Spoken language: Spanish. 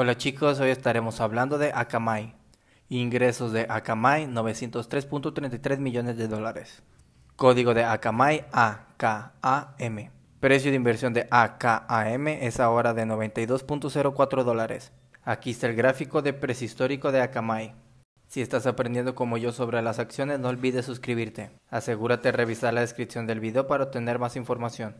Hola chicos, hoy estaremos hablando de Akamai. Ingresos de Akamai 903.33 millones de dólares. Código de Akamai AKAM. Precio de inversión de AKAM es ahora de 92.04 dólares. Aquí está el gráfico de precio histórico de Akamai. Si estás aprendiendo como yo sobre las acciones, no olvides suscribirte. Asegúrate de revisar la descripción del video para obtener más información.